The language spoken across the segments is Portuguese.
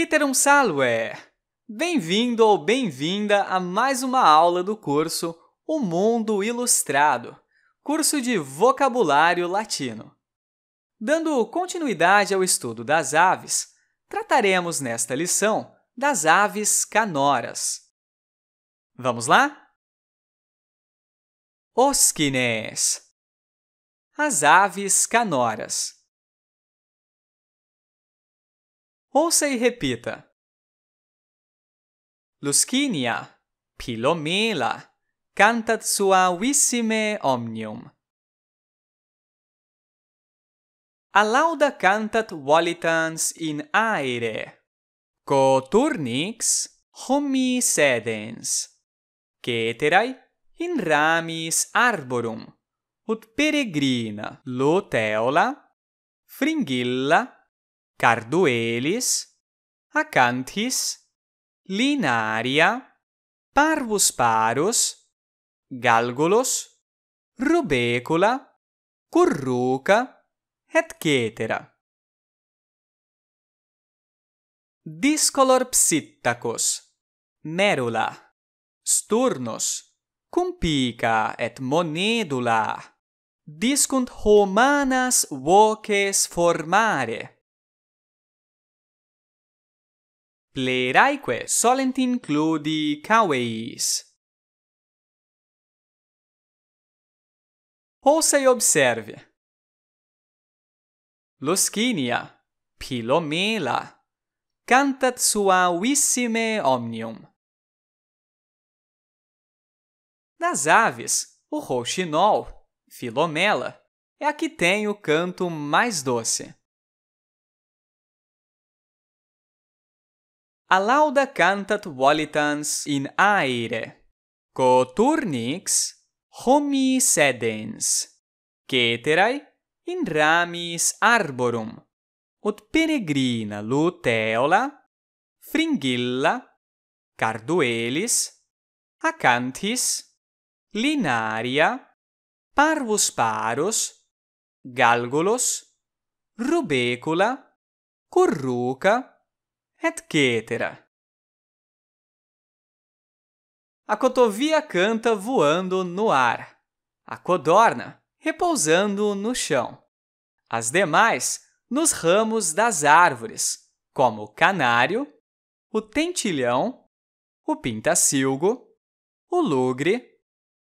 Iterum salve! Bem-vindo ou bem-vinda a mais uma aula do curso O Mundo Ilustrado, curso de vocabulário latino. Dando continuidade ao estudo das aves, trataremos nesta lição das aves canoras. Vamos lá? Osquines. As aves canoras. Ouça e repita. Luscinia, pilomela, cantat sua vissime omnium. A lauda cantat volitans in aere. Co turnix homi sedens. Ceterai in ramis arborum, ut peregrina luteola, fringilla, carduelis, acanthis, linaria, parvus parus, galgulus, rubecula, curruca, et cetera. Discolor psittacus, merula, sturnus, cum pica et monedula, discunt homanas voces formare. Pleraique solent includi caveis. Ouça e observe. Luscinia, Pilomela, cantat uissime omnium. Das aves, o rouxinol, Filomela, é a que tem o canto mais doce. alauda cantat volitans in aere co turnix homi sedens ceterai in ramis arborum ut peregrina luteola fringilla carduelis acanthis linaria parvus parus galgulus rubecula curruca etc. A cotovia canta voando no ar, a codorna repousando no chão, as demais nos ramos das árvores, como o canário, o tentilhão, o pintacilgo, o lugre,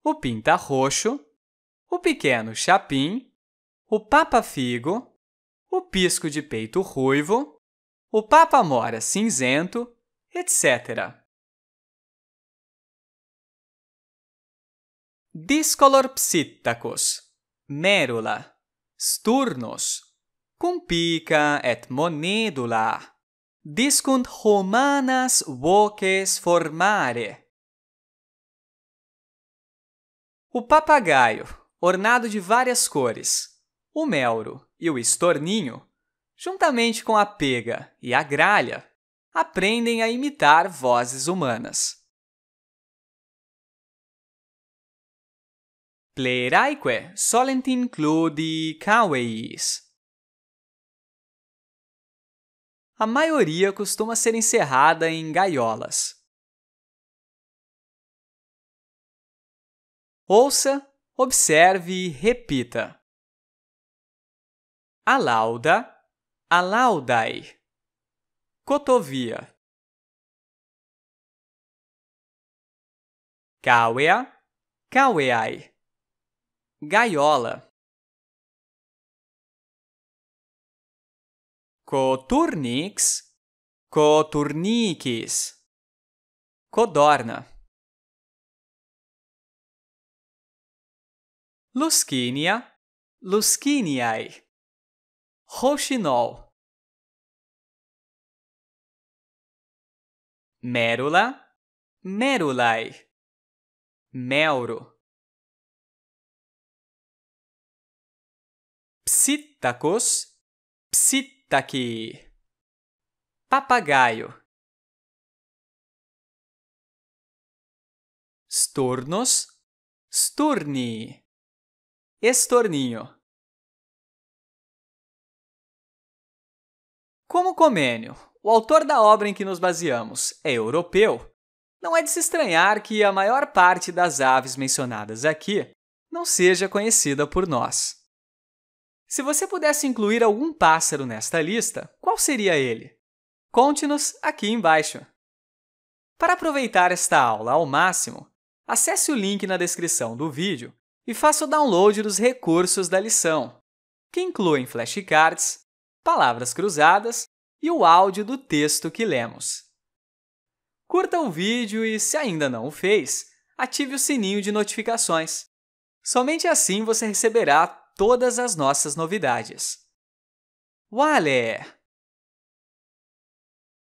o pinta-roxo, o pequeno chapim, o papa-figo, o pisco de peito ruivo, o Papa Mora cinzento, etc. Discolorpsittacus, merula, sturnus, cum pica et monedula, discunt Romanas voces formare. O papagaio, ornado de várias cores, o melro e o estorninho, juntamente com a pega e a gralha, aprendem a imitar vozes humanas. Pleraeque solent includi caveis. A maioria costuma ser encerrada em gaiolas. Ouça, observe e repita. A lauda Alaudai, cotovia. Cauea, caueai, gaiola. Coturnix, coturniques, codorna. Lusquínia, lusquiniae roxinol, mérula, merulai, melro, psítacos, psítaqui, papagaio, stornos, storni, estorninho. Como Comênio, o autor da obra em que nos baseamos, é europeu, não é de se estranhar que a maior parte das aves mencionadas aqui não seja conhecida por nós. Se você pudesse incluir algum pássaro nesta lista, qual seria ele? Conte-nos aqui embaixo. Para aproveitar esta aula ao máximo, acesse o link na descrição do vídeo e faça o download dos recursos da lição, que incluem flashcards, palavras cruzadas e o áudio do texto que lemos. Curta o vídeo e, se ainda não o fez, ative o sininho de notificações. Somente assim você receberá todas as nossas novidades. Wale!